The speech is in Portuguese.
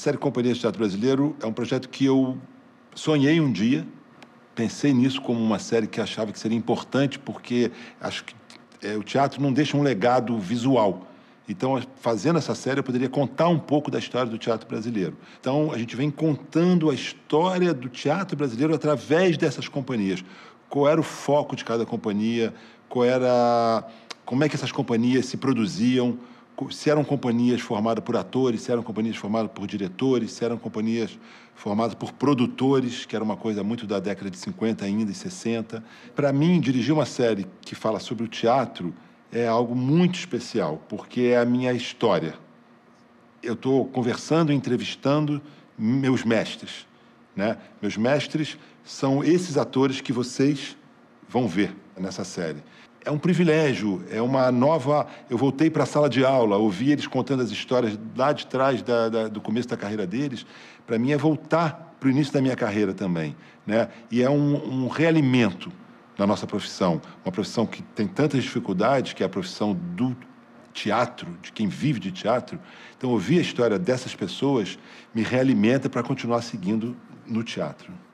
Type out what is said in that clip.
série Companhia de Teatro Brasileiro é um projeto que eu sonhei um dia, pensei nisso como uma série que achava que seria importante, porque acho que é, o teatro não deixa um legado visual. Então, fazendo essa série, eu poderia contar um pouco da história do teatro brasileiro. Então, a gente vem contando a história do teatro brasileiro através dessas companhias. Qual era o foco de cada companhia? Qual era como é que essas companhias se produziam? se eram companhias formadas por atores, se eram companhias formadas por diretores, se eram companhias formadas por produtores, que era uma coisa muito da década de 50 ainda e 60. Para mim, dirigir uma série que fala sobre o teatro é algo muito especial, porque é a minha história. Eu estou conversando, entrevistando meus mestres. Né? Meus mestres são esses atores que vocês vão ver nessa série é um privilégio, é uma nova. Eu voltei para a sala de aula, ouvi eles contando as histórias lá de trás da, da, do começo da carreira deles. Para mim é voltar para o início da minha carreira também, né? E é um, um realimento da nossa profissão, uma profissão que tem tantas dificuldades, que é a profissão do teatro, de quem vive de teatro. Então ouvir a história dessas pessoas me realimenta para continuar seguindo no teatro.